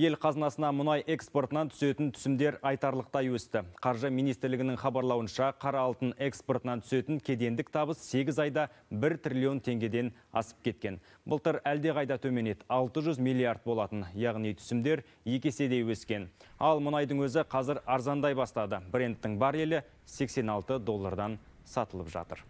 Ел қазынасына мұнай экспортынан түсетін түсімдер айтарлықтай өсті. Қаржы министрлігінің хабарлауынша қара алтын экспортынан түсетін кедендік табыс 8 айда 1 триллион теңгеден асып кеткен. Былтыр әлде қайда төменет 600 миллиард болатын, яғни түсімдер екеседей өскен. Ал мұнайдың өзі қазір арзандай бастады. Брендтің елі 86 доллардан сатылып жатыр.